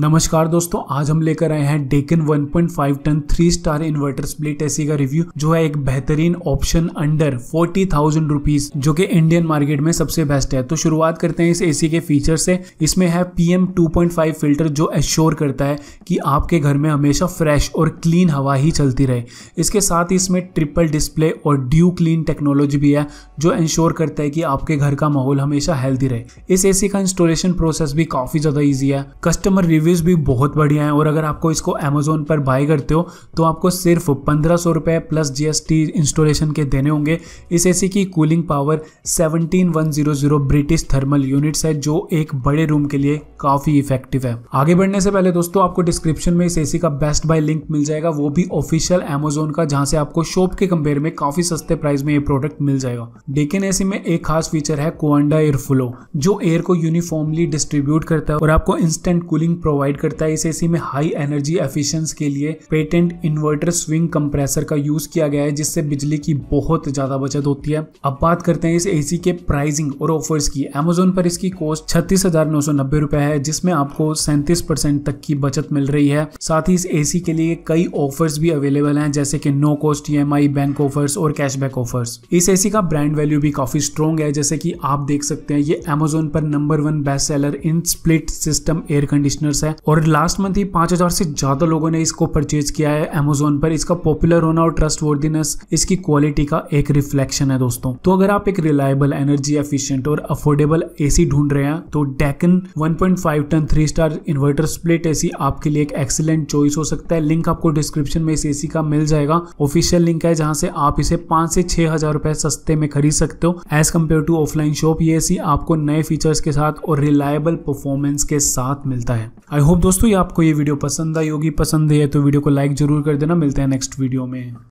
नमस्कार दोस्तों आज हम लेकर आए हैं Daikin 1.5 ton three star inverter split AC का रिव्यू जो है एक बेहतरीन option under forty thousand rupees जो कि इंडियन मार्केट में सबसे बेस्ट है तो शुरुआत करते हैं इस एसी e के फीचर से इसमें है पीएम 2.5 फिल्टर जो एश्योर करता है कि आपके घर में हमेशा फ्रेश और क्लीन हवा ही चलती रहे इसके साथ ही इसमें ट्रिपल डिस्प्ले और ड्यू क्लीन टेक्नोलॉजी भी है जो इंश्योर करता है कि आपके घर का माहौल हमेशा हेल्थी रहे इस एसी e का इंस्टॉलेशन प्रोसेस भी काफी ज्यादा ईजी है कस्टमर रिव्यू रिव्यूज़ भी बहुत बढ़िया हैं और अगर आपको इसको अमेज़ोन पर बाय करते हो तो आपको सिर्फ पंद्रह सौ रुपये plus G S T installation के देने होंगे इस ए सी की cooling power seventeen one zero zero British thermal units है जो एक बड़े रूम के लिए काफ़ी इफेक्टिव है आगे बढ़ने से पहले दोस्तों आपको डिस्क्रिप्शन में इस ए सी का बेस्ट बाय लिंक मिल जाएगा वो भी ऑफिशियल अमेजोन का जहाँ से आपको शॉप के कंपेयर में काफ़ी सस्ते प्राइस में ये प्रोडक्ट मिल जाएगा डेकिन ए सी में एक खास फीचर है कोंडा एयर फ्लो जो एयर को यूनिफॉर्मली डिस्ट्रीब्यूट करता है और आपको इंस्टेंट कूलिंग प्रोवाइड प्रोवाइड करता है इस एसी में हाई एनर्जी एफिशिएंस के लिए पेटेंट इन्वर्टर स्विंग कंप्रेसर का यूज किया गया है जिससे बिजली की बहुत ज्यादा बचत होती है अब बात करते हैं इस एसी के प्राइसिंग और ऑफर्स की अमेजोन पर इसकी कॉस्ट छत्तीस हजार नौ सौ रुपए है जिसमें आपको सैंतीस परसेंट तक की बचत मिल रही है साथ ही इस एसी के लिए कई ऑफर्स भी अवेलेबल हैं जैसे कि no cost E bank offers और कैशबैक ऑफर्स इस एसी का ब्रांड वैल्यू भी काफी स्ट्रॉन्ग है जैसे कि आप देख सकते हैं ये अमेजोन पर number one best seller in split system air conditioner dollars है और लास्ट मंथ ही पांच हजार से ज्यादा लोगों ने इसको परचेज किया है एमेजोन पर इसका पॉपुलर होना और ट्रस्ट इसकी क्वालिटी का एक रिफ्लेक्शन है दोस्तों तो अगर आप एक रिलायबल एनर्जी एफिशियंट और अफोर्डेबल एसी ढूंढ रहे हैं तो Daikin 1.5 ton three star inverter split AC आपके लिए एक एक्सीलेंट चॉइस हो सकता है लिंक आपको डिस्क्रिप्शन में इस एसी का मिल जाएगा ऑफिशियल लिंक है जहां से आप इसे पांच से छह हजार रुपए सस्ते में खरीद सकते हो as compare to offline shop ये एसी आपको नए फीचर्स के साथ और रिलायबल परफॉर्मेंस के साथ मिलता है आई होप दोस्तों ये आपको ये वीडियो पसंद आई होगी पसंद है तो वीडियो को लाइक जरूर कर देना मिलते हैं नेक्स्ट वीडियो में